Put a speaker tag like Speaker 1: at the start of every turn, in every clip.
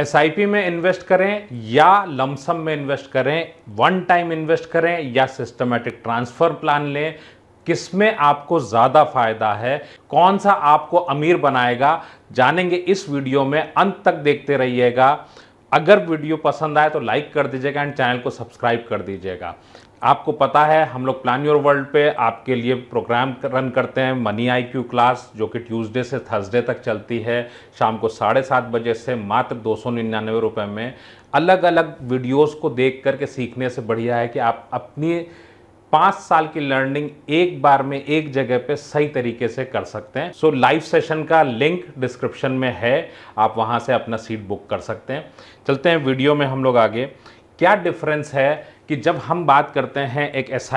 Speaker 1: S में invest करें या लमसम में इन्वेस्ट करें वन टाइम इन्वेस्ट करें या सिस्टमेटिक ट्रांसफ़र प्लान लें किस में आपको ज़्यादा फायदा है कौन सा आपको अमीर बनाएगा जानेंगे इस वीडियो में अंत तक देखते रहिएगा अगर वीडियो पसंद आए तो लाइक कर दीजिएगा एंड चैनल को सब्सक्राइब कर दीजिएगा आपको पता है हम लोग प्लान योर वर्ल्ड पे आपके लिए प्रोग्राम रन करते हैं मनी आईक्यू क्लास जो कि ट्यूसडे से थर्सडे तक चलती है शाम को साढ़े सात बजे से मात्र दो सौ निन्यानवे रुपये में अलग अलग वीडियोस को देख करके सीखने से बढ़िया है कि आप अपनी पाँच साल की लर्निंग एक बार में एक जगह पे सही तरीके से कर सकते हैं सो लाइव सेशन का लिंक डिस्क्रिप्शन में है आप वहाँ से अपना सीट बुक कर सकते हैं चलते हैं वीडियो में हम लोग आगे क्या डिफरेंस है कि जब हम बात करते हैं एक एस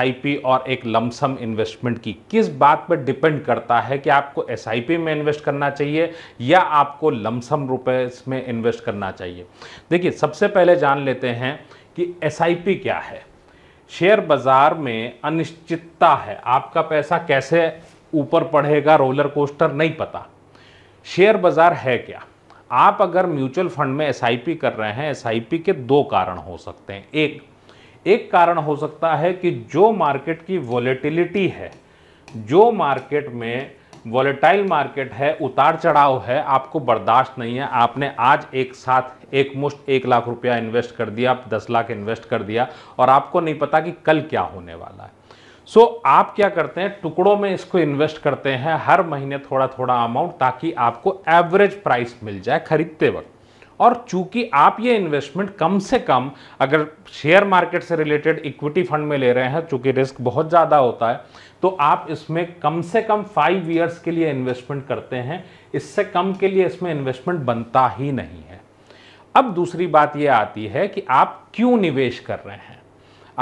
Speaker 1: और एक लमसम इन्वेस्टमेंट की किस बात पर डिपेंड करता है कि आपको एस में इन्वेस्ट करना चाहिए या आपको लमसम रुपये में इन्वेस्ट करना चाहिए देखिए सबसे पहले जान लेते हैं कि एस क्या है शेयर बाज़ार में अनिश्चितता है आपका पैसा कैसे ऊपर पढ़ेगा रोलर कोस्टर नहीं पता शेयर बाज़ार है क्या आप अगर म्यूचुअल फंड में एस कर रहे हैं एस के दो कारण हो सकते हैं एक एक कारण हो सकता है कि जो मार्केट की वॉलेटिलिटी है जो मार्केट में वॉलेटाइल मार्केट है उतार चढ़ाव है आपको बर्दाश्त नहीं है आपने आज एक साथ एक मुश्त एक लाख रुपया इन्वेस्ट कर दिया आप दस लाख इन्वेस्ट कर दिया और आपको नहीं पता कि कल क्या होने वाला है सो so, आप क्या करते हैं टुकड़ों में इसको इन्वेस्ट करते हैं हर महीने थोड़ा थोड़ा अमाउंट ताकि आपको एवरेज प्राइस मिल जाए खरीदते वक्त और चूंकि आप ये इन्वेस्टमेंट कम से कम अगर शेयर मार्केट से रिलेटेड इक्विटी फंड में ले रहे हैं चूंकि रिस्क बहुत ज़्यादा होता है तो आप इसमें कम से कम फाइव ईयर्स के लिए इन्वेस्टमेंट करते हैं इससे कम के लिए इसमें इन्वेस्टमेंट बनता ही नहीं है अब दूसरी बात यह आती है कि आप क्यों निवेश कर रहे हैं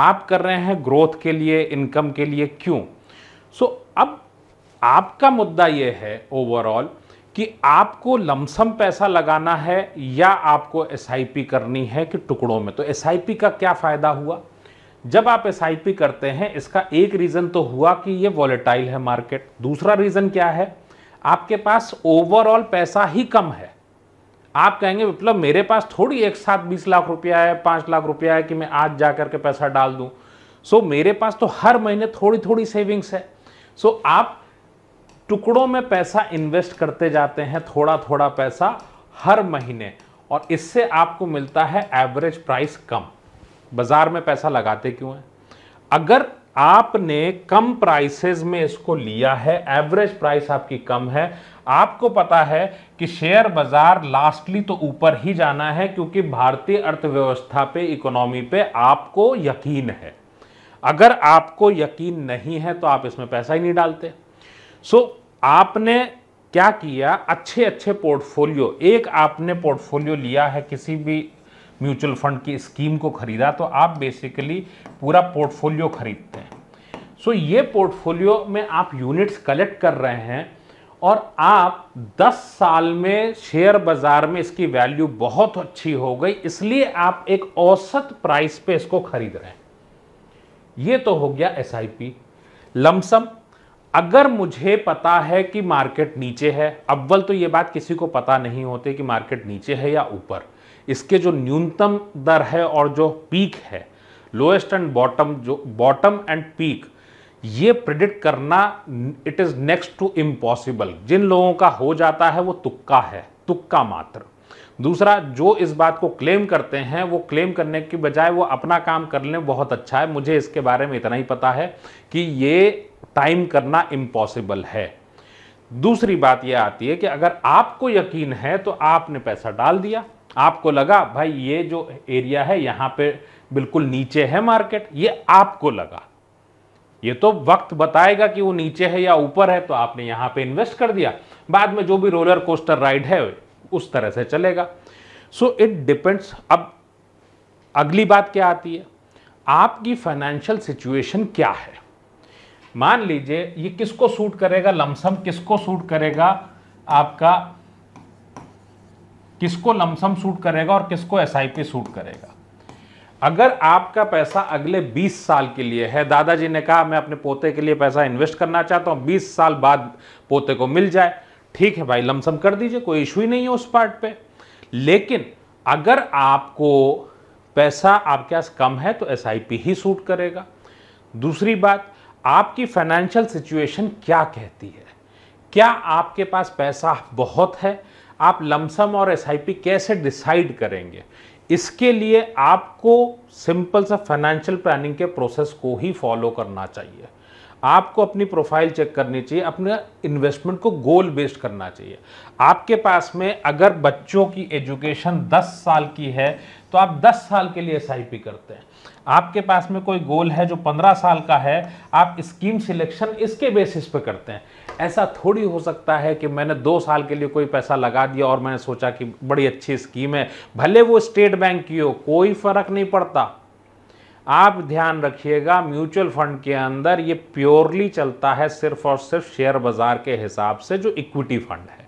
Speaker 1: आप कर रहे हैं ग्रोथ के लिए इनकम के लिए क्यों सो so, अब आपका मुद्दा यह है ओवरऑल कि आपको लमसम पैसा लगाना है या आपको एसआईपी करनी है कि टुकड़ों में तो एसआईपी का क्या फ़ायदा हुआ जब आप एसआईपी करते हैं इसका एक रीज़न तो हुआ कि ये वॉलेटाइल है मार्केट दूसरा रीज़न क्या है आपके पास ओवरऑल पैसा ही कम है आप कहेंगे मतलब मेरे पास थोड़ी एक साथ बीस लाख रुपया है पाँच लाख रुपया है कि मैं आज जा करके पैसा डाल दूँ सो मेरे पास तो हर महीने थोड़ी थोड़ी सेविंग्स है सो आप टुकड़ों में पैसा इन्वेस्ट करते जाते हैं थोड़ा थोड़ा पैसा हर महीने और इससे आपको मिलता है एवरेज प्राइस कम बाज़ार में पैसा लगाते क्यों हैं अगर आपने कम प्राइसेस में इसको लिया है एवरेज प्राइस आपकी कम है आपको पता है कि शेयर बाज़ार लास्टली तो ऊपर ही जाना है क्योंकि भारतीय अर्थव्यवस्था पे इकोनॉमी पे आपको यकीन है अगर आपको यकीन नहीं है तो आप इसमें पैसा ही नहीं डालते सो so, आपने क्या किया अच्छे अच्छे पोर्टफोलियो एक आपने पोर्टफोलियो लिया है किसी भी म्यूचुअल फंड की स्कीम को खरीदा तो आप बेसिकली पूरा पोर्टफोलियो खरीदते हैं सो so, ये पोर्टफोलियो में आप यूनिट्स कलेक्ट कर रहे हैं और आप 10 साल में शेयर बाज़ार में इसकी वैल्यू बहुत अच्छी हो गई इसलिए आप एक औसत प्राइस पे इसको खरीद रहे हैं ये तो हो गया एस आई पी लमसम अगर मुझे पता है कि मार्केट नीचे है अव्वल तो ये बात किसी को पता नहीं होती कि मार्केट नीचे है या ऊपर इसके जो न्यूनतम दर है और जो पीक है लोएस्ट एंड बॉटम जो बॉटम एंड पीक ये प्रिडिक्ट करना it is next to impossible जिन लोगों का हो जाता है वो तुक्का है तुक्का मात्र दूसरा जो इस बात को क्लेम करते हैं वो क्लेम करने की बजाय वो अपना काम कर लें बहुत अच्छा है मुझे इसके बारे में इतना ही पता है कि ये टाइम करना इम्पॉसिबल है दूसरी बात यह आती है कि अगर आपको यकीन है तो आपने पैसा डाल दिया आपको लगा भाई ये जो एरिया है यहां पे बिल्कुल नीचे है मार्केट ये आपको लगा ये तो वक्त बताएगा कि वो नीचे है या ऊपर है तो आपने यहां पे इन्वेस्ट कर दिया बाद में जो भी रोलर कोस्टर राइड है उस तरह से चलेगा सो इट डिपेंड्स अब अगली बात क्या आती है आपकी फाइनेंशियल सिचुएशन क्या है मान लीजिए ये किसको सूट करेगा लमसम किसको सूट करेगा आपका किसको लमसम सूट करेगा और किसको एस सूट करेगा अगर आपका पैसा अगले 20 साल के लिए है दादाजी ने कहा मैं अपने पोते के लिए पैसा इन्वेस्ट करना चाहता हूं 20 साल बाद पोते को मिल जाए ठीक है भाई लमसम कर दीजिए कोई इशू ही नहीं है उस पार्ट पे लेकिन अगर आपको पैसा आपके पास कम है तो एस ही सूट करेगा दूसरी बात आपकी फाइनेंशियल सिचुएशन क्या कहती है क्या आपके पास पैसा बहुत है आप लमसम और एस कैसे डिसाइड करेंगे इसके लिए आपको सिंपल सा फाइनेंशियल प्लानिंग के प्रोसेस को ही फॉलो करना चाहिए आपको अपनी प्रोफाइल चेक करनी चाहिए अपने इन्वेस्टमेंट को गोल बेस्ड करना चाहिए आपके पास में अगर बच्चों की एजुकेशन 10 साल की है तो आप 10 साल के लिए एस करते हैं आपके पास में कोई गोल है जो 15 साल का है आप स्कीम सिलेक्शन इसके बेसिस पे करते हैं ऐसा थोड़ी हो सकता है कि मैंने दो साल के लिए कोई पैसा लगा दिया और मैंने सोचा कि बड़ी अच्छी स्कीम है भले वो स्टेट बैंक की हो कोई फ़र्क नहीं पड़ता आप ध्यान रखिएगा म्यूचुअल फंड के अंदर ये प्योरली चलता है सिर्फ और सिर्फ शेयर बाजार के हिसाब से जो इक्विटी फंड है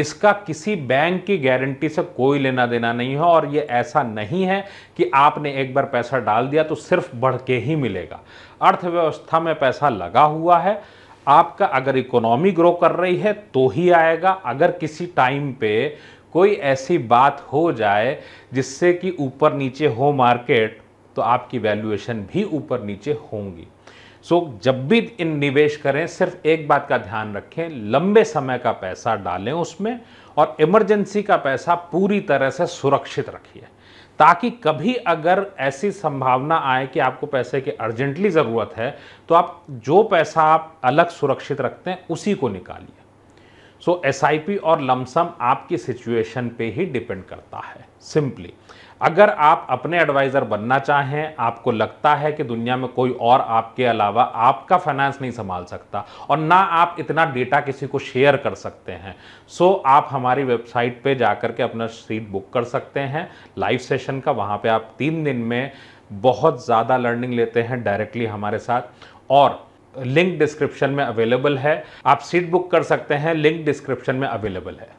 Speaker 1: इसका किसी बैंक की गारंटी से कोई लेना देना नहीं है और ये ऐसा नहीं है कि आपने एक बार पैसा डाल दिया तो सिर्फ बढ़ के ही मिलेगा अर्थव्यवस्था में पैसा लगा हुआ है आपका अगर इकोनॉमी ग्रो कर रही है तो ही आएगा अगर किसी टाइम पे कोई ऐसी बात हो जाए जिससे कि ऊपर नीचे हो मार्केट तो आपकी वैल्यूएशन भी ऊपर नीचे होंगी सो so, जब भी इन निवेश करें सिर्फ एक बात का ध्यान रखें लंबे समय का पैसा डालें उसमें और इमरजेंसी का पैसा पूरी तरह से सुरक्षित रखिए ताकि कभी अगर ऐसी संभावना आए कि आपको पैसे की अर्जेंटली ज़रूरत है तो आप जो पैसा आप अलग सुरक्षित रखते हैं उसी को निकालिए सो एस और लमसम आपकी सिचुएशन पे ही डिपेंड करता है सिंपली अगर आप अपने एडवाइज़र बनना चाहें आपको लगता है कि दुनिया में कोई और आपके अलावा आपका फाइनेंस नहीं संभाल सकता और ना आप इतना डेटा किसी को शेयर कर सकते हैं सो आप हमारी वेबसाइट पे जाकर के अपना सीट बुक कर सकते हैं लाइव सेशन का वहाँ पे आप तीन दिन में बहुत ज़्यादा लर्निंग लेते हैं डायरेक्टली हमारे साथ और लिंक डिस्क्रिप्शन में अवेलेबल है आप सीट बुक कर सकते हैं लिंक डिस्क्रिप्शन में अवेलेबल है